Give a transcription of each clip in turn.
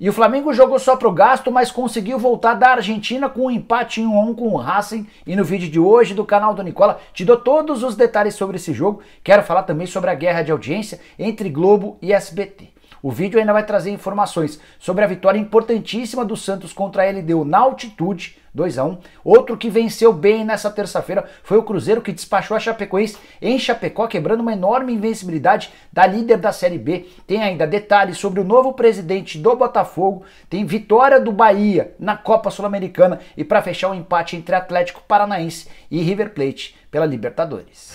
E o Flamengo jogou só pro gasto, mas conseguiu voltar da Argentina com um empate em 1 a 1 com o Racing. E no vídeo de hoje do canal do Nicola, te dou todos os detalhes sobre esse jogo. Quero falar também sobre a guerra de audiência entre Globo e SBT. O vídeo ainda vai trazer informações sobre a vitória importantíssima do Santos contra a LDU na altitude 2 a 1 Outro que venceu bem nessa terça-feira foi o Cruzeiro que despachou a Chapecoense em Chapecó, quebrando uma enorme invencibilidade da líder da Série B. Tem ainda detalhes sobre o novo presidente do Botafogo, tem vitória do Bahia na Copa Sul-Americana e para fechar o um empate entre Atlético Paranaense e River Plate pela Libertadores.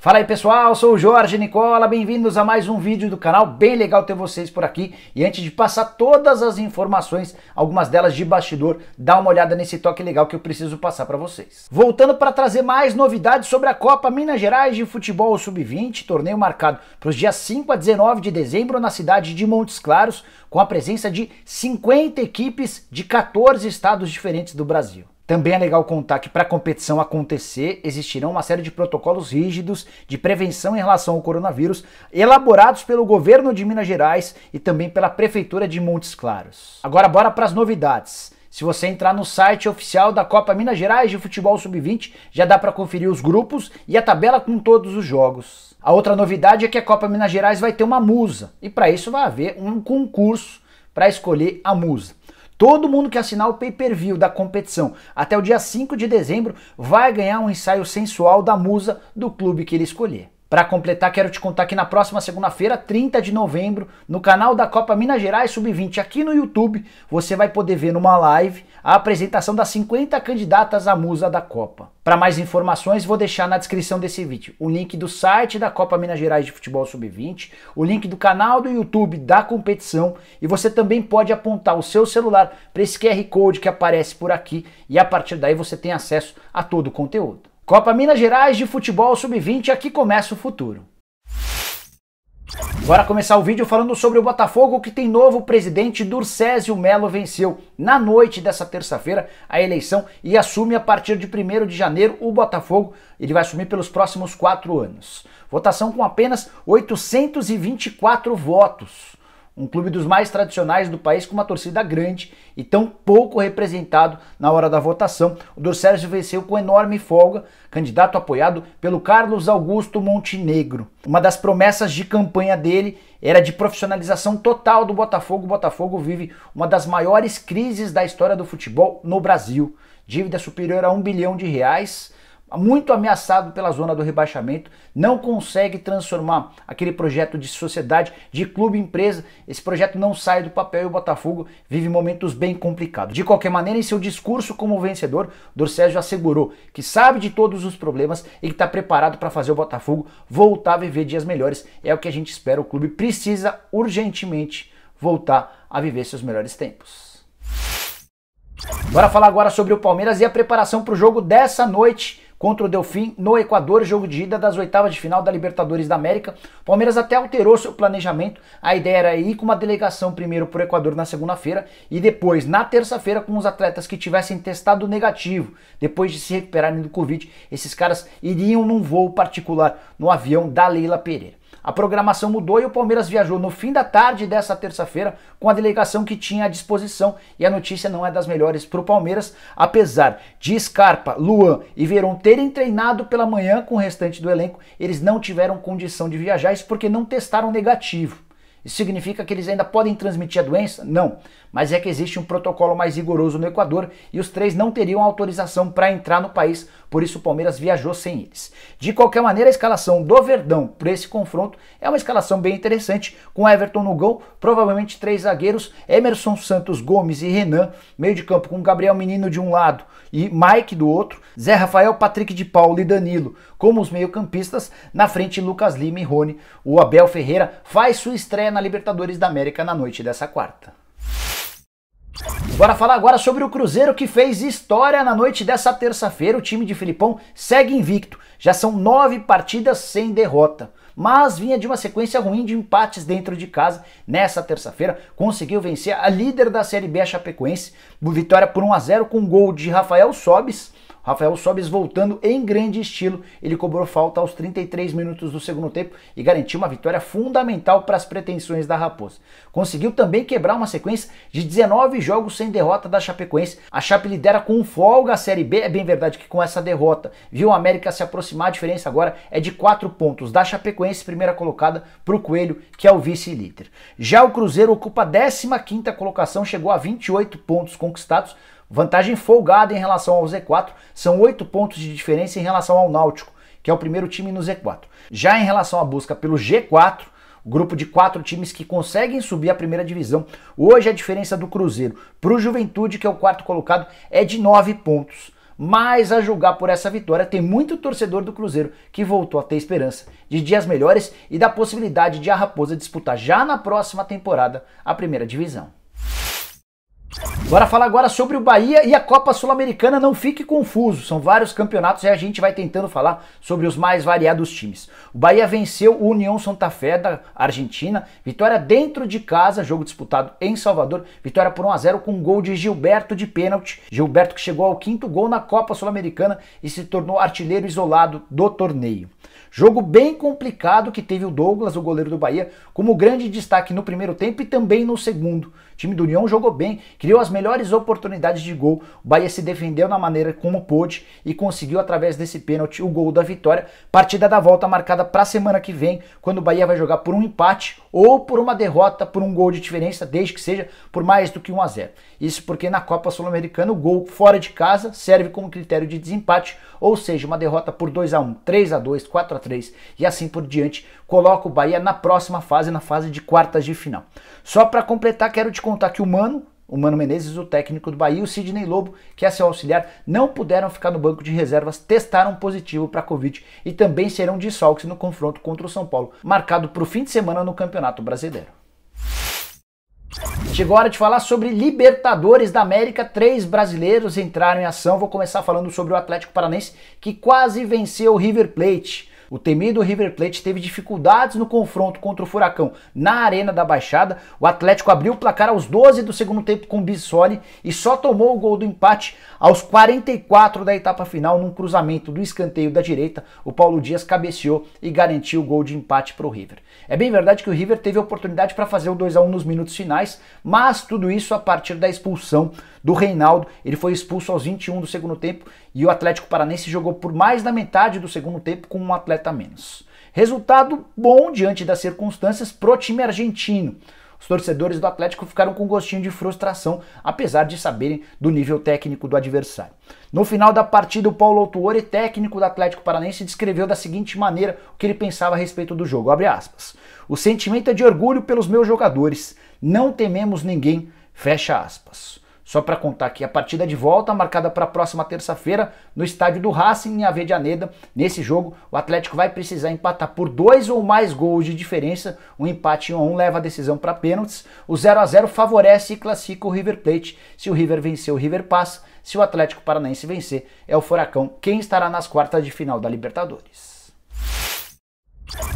Fala aí pessoal, sou o Jorge Nicola, bem-vindos a mais um vídeo do canal, bem legal ter vocês por aqui. E antes de passar todas as informações, algumas delas de bastidor, dá uma olhada nesse toque legal que eu preciso passar para vocês. Voltando para trazer mais novidades sobre a Copa Minas Gerais de Futebol Sub-20, torneio marcado para os dias 5 a 19 de dezembro na cidade de Montes Claros, com a presença de 50 equipes de 14 estados diferentes do Brasil. Também é legal contar que para a competição acontecer, existirão uma série de protocolos rígidos de prevenção em relação ao coronavírus, elaborados pelo governo de Minas Gerais e também pela prefeitura de Montes Claros. Agora bora para as novidades. Se você entrar no site oficial da Copa Minas Gerais de Futebol Sub-20, já dá para conferir os grupos e a tabela com todos os jogos. A outra novidade é que a Copa Minas Gerais vai ter uma musa, e para isso vai haver um concurso para escolher a musa. Todo mundo que assinar o pay-per-view da competição até o dia 5 de dezembro vai ganhar um ensaio sensual da musa do clube que ele escolher. Para completar, quero te contar que na próxima segunda-feira, 30 de novembro, no canal da Copa Minas Gerais Sub-20 aqui no YouTube, você vai poder ver numa live a apresentação das 50 candidatas à musa da Copa. Para mais informações, vou deixar na descrição desse vídeo o link do site da Copa Minas Gerais de Futebol Sub-20, o link do canal do YouTube da competição e você também pode apontar o seu celular para esse QR Code que aparece por aqui e a partir daí você tem acesso a todo o conteúdo. Copa Minas Gerais de Futebol Sub-20, aqui começa o futuro. Bora começar o vídeo falando sobre o Botafogo que tem novo presidente Durcésio Melo venceu na noite dessa terça-feira a eleição e assume a partir de 1 de janeiro o Botafogo. Ele vai assumir pelos próximos quatro anos. Votação com apenas 824 votos um clube dos mais tradicionais do país com uma torcida grande e tão pouco representado na hora da votação. O Sérgio venceu com enorme folga, candidato apoiado pelo Carlos Augusto Montenegro. Uma das promessas de campanha dele era de profissionalização total do Botafogo. O Botafogo vive uma das maiores crises da história do futebol no Brasil. Dívida superior a um bilhão de reais, muito ameaçado pela zona do rebaixamento, não consegue transformar aquele projeto de sociedade, de clube empresa. Esse projeto não sai do papel e o Botafogo vive momentos bem complicados. De qualquer maneira, em seu discurso como vencedor, Dorcésio assegurou que sabe de todos os problemas e que está preparado para fazer o Botafogo voltar a viver dias melhores. É o que a gente espera. O clube precisa urgentemente voltar a viver seus melhores tempos. Bora falar agora sobre o Palmeiras e a preparação para o jogo dessa noite contra o Delfim no Equador, jogo de ida das oitavas de final da Libertadores da América. O Palmeiras até alterou seu planejamento. A ideia era ir com uma delegação primeiro para o Equador na segunda-feira e depois, na terça-feira, com os atletas que tivessem testado negativo, depois de se recuperarem do Covid, esses caras iriam num voo particular no avião da Leila Pereira. A programação mudou e o Palmeiras viajou no fim da tarde dessa terça-feira com a delegação que tinha à disposição. E a notícia não é das melhores para o Palmeiras, apesar de Scarpa, Luan e Verón terem treinado pela manhã com o restante do elenco, eles não tiveram condição de viajar, isso porque não testaram negativo. Isso significa que eles ainda podem transmitir a doença? Não, mas é que existe um protocolo mais rigoroso no Equador e os três não teriam autorização para entrar no país, por isso o Palmeiras viajou sem eles. De qualquer maneira, a escalação do Verdão para esse confronto é uma escalação bem interessante, com Everton no gol, provavelmente três zagueiros, Emerson Santos, Gomes e Renan, meio de campo com Gabriel Menino de um lado e Mike do outro, Zé Rafael, Patrick de Paulo e Danilo, como os meio-campistas. Na frente, Lucas Lima e Rony. O Abel Ferreira faz sua estreia na Libertadores da América na noite dessa quarta. Bora falar agora sobre o Cruzeiro que fez história na noite dessa terça-feira. O time de Filipão segue invicto. Já são nove partidas sem derrota. Mas vinha de uma sequência ruim de empates dentro de casa. Nessa terça-feira, conseguiu vencer a líder da Série B, a Chapecoense. Vitória por 1 a 0 com gol de Rafael Sobis Rafael Sobis voltando em grande estilo. Ele cobrou falta aos 33 minutos do segundo tempo e garantiu uma vitória fundamental para as pretensões da Raposa. Conseguiu também quebrar uma sequência de 19 jogos sem derrota da Chapecoense. A Chape lidera com folga a Série B. É bem verdade que com essa derrota viu a América se aproximar. A diferença agora é de 4 pontos da Chapecoense, primeira colocada, para o Coelho, que é o vice-líder. Já o Cruzeiro ocupa a 15 quinta colocação, chegou a 28 pontos conquistados Vantagem folgada em relação ao Z4, são 8 pontos de diferença em relação ao Náutico, que é o primeiro time no Z4. Já em relação à busca pelo G4, grupo de quatro times que conseguem subir a primeira divisão. Hoje a diferença do Cruzeiro para o Juventude, que é o quarto colocado, é de nove pontos. Mas a julgar por essa vitória, tem muito torcedor do Cruzeiro que voltou a ter esperança de dias melhores e da possibilidade de a Raposa disputar já na próxima temporada a primeira divisão. Bora falar agora sobre o Bahia e a Copa Sul-Americana, não fique confuso, são vários campeonatos e a gente vai tentando falar sobre os mais variados times. O Bahia venceu o União Santa Fé da Argentina, vitória dentro de casa, jogo disputado em Salvador, vitória por 1 a 0 com gol de Gilberto de pênalti. Gilberto que chegou ao quinto gol na Copa Sul-Americana e se tornou artilheiro isolado do torneio. Jogo bem complicado que teve o Douglas, o goleiro do Bahia, como grande destaque no primeiro tempo e também no segundo. O time do União jogou bem, criou as melhores oportunidades de gol. O Bahia se defendeu na maneira como pôde e conseguiu, através desse pênalti, o gol da vitória. Partida da volta marcada para a semana que vem, quando o Bahia vai jogar por um empate ou por uma derrota por um gol de diferença, desde que seja por mais do que 1 a 0. Isso porque na Copa Sul-Americana o gol fora de casa serve como critério de desempate, ou seja, uma derrota por 2 a 1, 3 a 2, 4 a 3 e assim por diante, coloca o Bahia na próxima fase, na fase de quartas de final. Só para completar, quero te contar que o Mano, o Mano Menezes, o técnico do Bahia, e o Sidney Lobo, que é seu auxiliar, não puderam ficar no banco de reservas, testaram positivo para Covid e também serão desfalques no confronto contra o São Paulo, marcado para o fim de semana no Campeonato Brasileiro. Chegou a hora de falar sobre Libertadores da América. Três brasileiros entraram em ação. Vou começar falando sobre o Atlético Paranense, que quase venceu o River Plate. O temido River Plate teve dificuldades no confronto contra o Furacão na Arena da Baixada. O Atlético abriu o placar aos 12 do segundo tempo com o Bissoli e só tomou o gol do empate aos 44 da etapa final num cruzamento do escanteio da direita. O Paulo Dias cabeceou e garantiu o gol de empate para o River. É bem verdade que o River teve oportunidade para fazer o 2 a 1 nos minutos finais, mas tudo isso a partir da expulsão do Reinaldo. Ele foi expulso aos 21 do segundo tempo e o Atlético Paranense jogou por mais da metade do segundo tempo com um atleta a menos. Resultado bom diante das circunstâncias pro time argentino. Os torcedores do Atlético ficaram com um gostinho de frustração, apesar de saberem do nível técnico do adversário. No final da partida, o Paulo Autuori, técnico do Atlético Paranense, descreveu da seguinte maneira o que ele pensava a respeito do jogo. O sentimento é de orgulho pelos meus jogadores. Não tememos ninguém. Fecha aspas. Só para contar que a partida de volta marcada para a próxima terça-feira no estádio do Racing em Avedianeda. Nesse jogo, o Atlético vai precisar empatar por dois ou mais gols de diferença. Um empate 1 a 1 leva a decisão para pênaltis. O 0 a 0 favorece e classifica o River Plate. Se o River vencer, o River passa. Se o Atlético Paranaense vencer, é o Furacão quem estará nas quartas de final da Libertadores.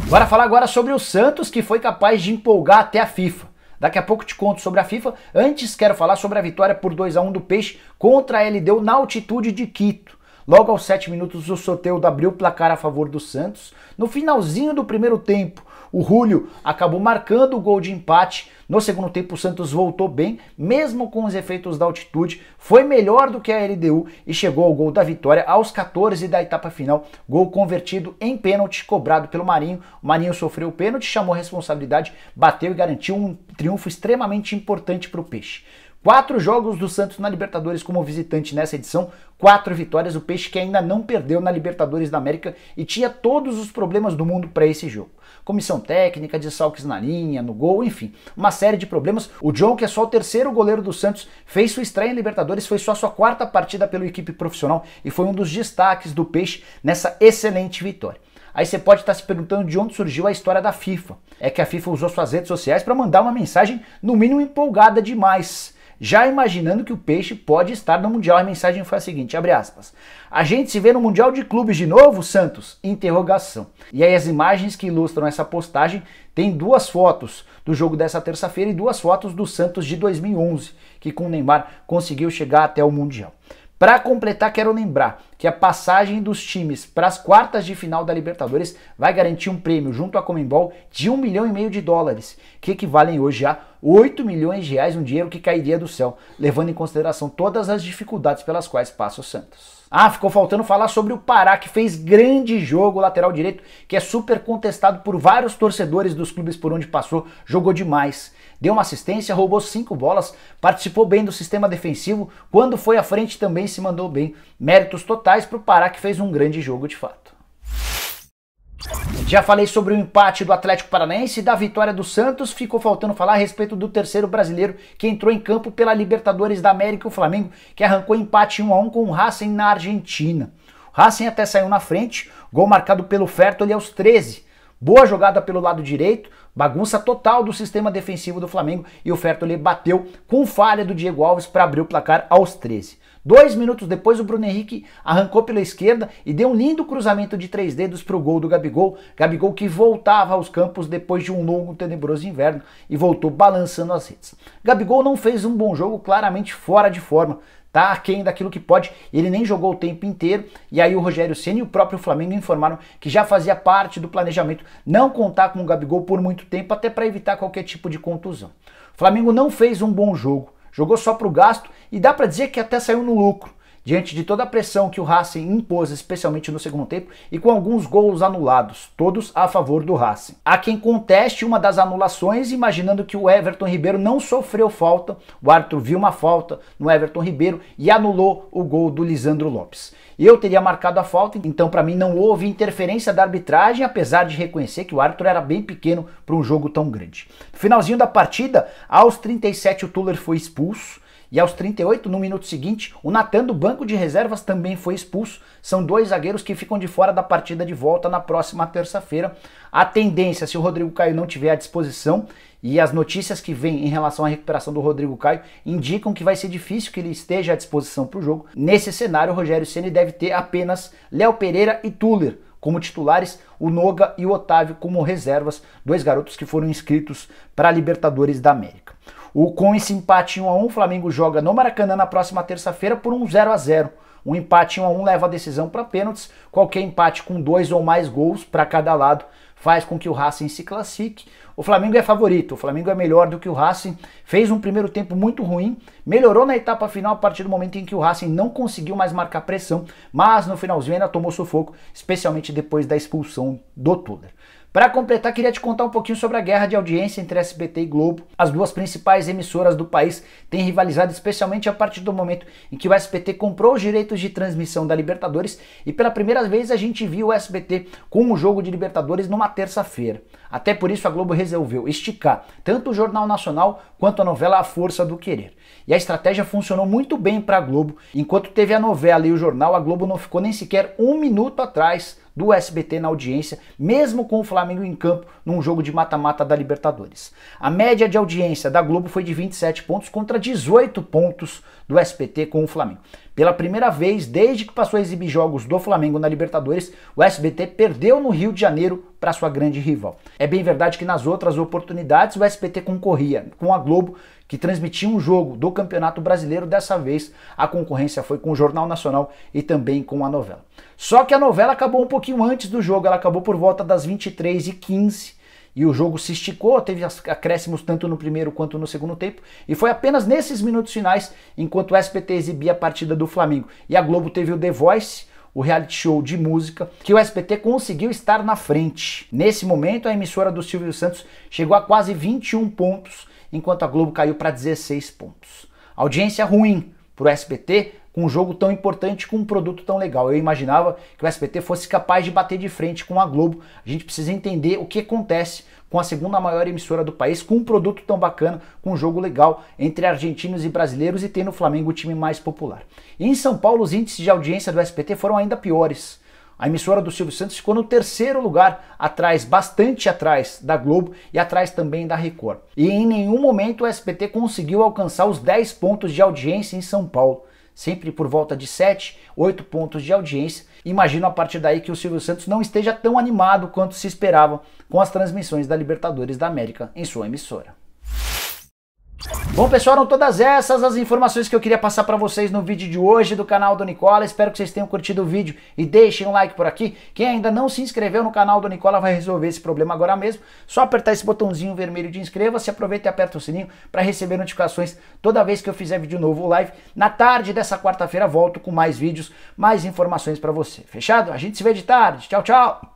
Bora falar agora sobre o Santos, que foi capaz de empolgar até a FIFA. Daqui a pouco te conto sobre a FIFA. Antes quero falar sobre a vitória por 2 a 1 do Peixe contra a LDU na altitude de Quito. Logo aos 7 minutos, o sorteio abriu o placar a favor do Santos. No finalzinho do primeiro tempo, o Julio acabou marcando o gol de empate. No segundo tempo, o Santos voltou bem, mesmo com os efeitos da altitude. Foi melhor do que a LDU e chegou ao gol da vitória aos 14 da etapa final. Gol convertido em pênalti, cobrado pelo Marinho. O Marinho sofreu o pênalti, chamou a responsabilidade, bateu e garantiu um triunfo extremamente importante para o Peixe. Quatro jogos do Santos na Libertadores como visitante nessa edição, quatro vitórias, o Peixe que ainda não perdeu na Libertadores da América e tinha todos os problemas do mundo para esse jogo. Comissão técnica, de salques na linha, no gol, enfim, uma série de problemas. O John, que é só o terceiro goleiro do Santos, fez sua estreia em Libertadores, foi só sua quarta partida pela equipe profissional e foi um dos destaques do Peixe nessa excelente vitória. Aí você pode estar tá se perguntando de onde surgiu a história da FIFA. É que a FIFA usou suas redes sociais para mandar uma mensagem, no mínimo empolgada demais já imaginando que o Peixe pode estar no Mundial. A mensagem foi a seguinte, abre aspas. A gente se vê no Mundial de Clubes de novo, Santos? Interrogação. E aí as imagens que ilustram essa postagem tem duas fotos do jogo dessa terça-feira e duas fotos do Santos de 2011, que com o Neymar conseguiu chegar até o Mundial. Para completar, quero lembrar que a passagem dos times para as quartas de final da Libertadores vai garantir um prêmio junto à Comembol de um milhão e meio de dólares, que equivalem hoje a 8 milhões de reais, um dinheiro que cairia do céu, levando em consideração todas as dificuldades pelas quais passa o Santos. Ah, ficou faltando falar sobre o Pará, que fez grande jogo lateral direito, que é super contestado por vários torcedores dos clubes por onde passou, jogou demais. Deu uma assistência, roubou cinco bolas, participou bem do sistema defensivo, quando foi à frente também se mandou bem. Méritos totais para o Pará que fez um grande jogo de fato. Já falei sobre o empate do Atlético Paranaense e da vitória do Santos. Ficou faltando falar a respeito do terceiro brasileiro que entrou em campo pela Libertadores da América, o Flamengo, que arrancou empate 1 a 1 com o Racing na Argentina. O Racing até saiu na frente, gol marcado pelo Fertoli aos 13. Boa jogada pelo lado direito, bagunça total do sistema defensivo do Flamengo e o Fertoli bateu com falha do Diego Alves para abrir o placar aos 13. Dois minutos depois, o Bruno Henrique arrancou pela esquerda e deu um lindo cruzamento de três dedos para o gol do Gabigol. Gabigol que voltava aos campos depois de um longo, tenebroso inverno e voltou balançando as redes. Gabigol não fez um bom jogo, claramente fora de forma tá aquém daquilo que pode, ele nem jogou o tempo inteiro, e aí o Rogério Senna e o próprio Flamengo informaram que já fazia parte do planejamento não contar com o Gabigol por muito tempo, até para evitar qualquer tipo de contusão. O Flamengo não fez um bom jogo, jogou só para o gasto e dá para dizer que até saiu no lucro diante de toda a pressão que o Racing impôs, especialmente no segundo tempo, e com alguns gols anulados, todos a favor do Racing. Há quem conteste uma das anulações, imaginando que o Everton Ribeiro não sofreu falta, o árbitro viu uma falta no Everton Ribeiro e anulou o gol do Lisandro Lopes. Eu teria marcado a falta, então para mim não houve interferência da arbitragem, apesar de reconhecer que o árbitro era bem pequeno para um jogo tão grande. No finalzinho da partida, aos 37 o Tuller foi expulso, e aos 38, no minuto seguinte, o Natan do banco de reservas também foi expulso. São dois zagueiros que ficam de fora da partida de volta na próxima terça-feira. A tendência, se o Rodrigo Caio não tiver à disposição, e as notícias que vêm em relação à recuperação do Rodrigo Caio indicam que vai ser difícil que ele esteja à disposição para o jogo. Nesse cenário, o Rogério Ceni deve ter apenas Léo Pereira e Tuller como titulares, o Noga e o Otávio como reservas, dois garotos que foram inscritos para a Libertadores da América. O com esse empate 1 a 1, o Flamengo joga no Maracanã na próxima terça-feira por um 0 a 0. Um empate 1 a 1 leva a decisão para pênaltis. Qualquer empate com dois ou mais gols para cada lado faz com que o Racing se classifique. O Flamengo é favorito, o Flamengo é melhor do que o Racing. Fez um primeiro tempo muito ruim, melhorou na etapa final a partir do momento em que o Racing não conseguiu mais marcar pressão, mas no finalzinho ainda tomou sufoco, especialmente depois da expulsão do Tuller. Para completar, queria te contar um pouquinho sobre a guerra de audiência entre SBT e Globo. As duas principais emissoras do país têm rivalizado especialmente a partir do momento em que o SBT comprou os direitos de transmissão da Libertadores e pela primeira vez a gente viu o SBT com o um jogo de Libertadores numa terça-feira. Até por isso a Globo resolveu esticar tanto o Jornal Nacional quanto a novela A Força do Querer. E a estratégia funcionou muito bem para a Globo. Enquanto teve a novela e o jornal, a Globo não ficou nem sequer um minuto atrás do SBT na audiência, mesmo com o Flamengo em campo num jogo de mata-mata da Libertadores. A média de audiência da Globo foi de 27 pontos contra 18 pontos do SBT com o Flamengo. Pela primeira vez, desde que passou a exibir jogos do Flamengo na Libertadores, o SBT perdeu no Rio de Janeiro para sua grande rival. É bem verdade que nas outras oportunidades o SBT concorria com a Globo, que transmitia um jogo do Campeonato Brasileiro. Dessa vez a concorrência foi com o Jornal Nacional e também com a novela. Só que a novela acabou um pouquinho antes do jogo, ela acabou por volta das 23h15 e o jogo se esticou, teve acréscimos tanto no primeiro quanto no segundo tempo. E foi apenas nesses minutos finais, enquanto o SPT exibia a partida do Flamengo. E a Globo teve o The Voice, o reality show de música, que o SBT conseguiu estar na frente. Nesse momento, a emissora do Silvio Santos chegou a quase 21 pontos, enquanto a Globo caiu para 16 pontos. Audiência ruim para o SBT, com um jogo tão importante, com um produto tão legal. Eu imaginava que o SBT fosse capaz de bater de frente com a Globo. A gente precisa entender o que acontece com a segunda maior emissora do país, com um produto tão bacana, com um jogo legal entre argentinos e brasileiros e tendo o Flamengo o time mais popular. E em São Paulo, os índices de audiência do SBT foram ainda piores. A emissora do Silvio Santos ficou no terceiro lugar, atrás, bastante atrás da Globo e atrás também da Record. E em nenhum momento o SBT conseguiu alcançar os 10 pontos de audiência em São Paulo sempre por volta de 7, 8 pontos de audiência. Imagino a partir daí que o Silvio Santos não esteja tão animado quanto se esperava com as transmissões da Libertadores da América em sua emissora. Bom pessoal, eram todas essas as informações que eu queria passar para vocês no vídeo de hoje do canal do Nicola. Espero que vocês tenham curtido o vídeo e deixem um like por aqui. Quem ainda não se inscreveu no canal do Nicola vai resolver esse problema agora mesmo. Só apertar esse botãozinho vermelho de inscreva-se, aproveita e aperta o sininho para receber notificações toda vez que eu fizer vídeo novo ou live. Na tarde dessa quarta-feira volto com mais vídeos, mais informações para você. Fechado? A gente se vê de tarde. Tchau, tchau.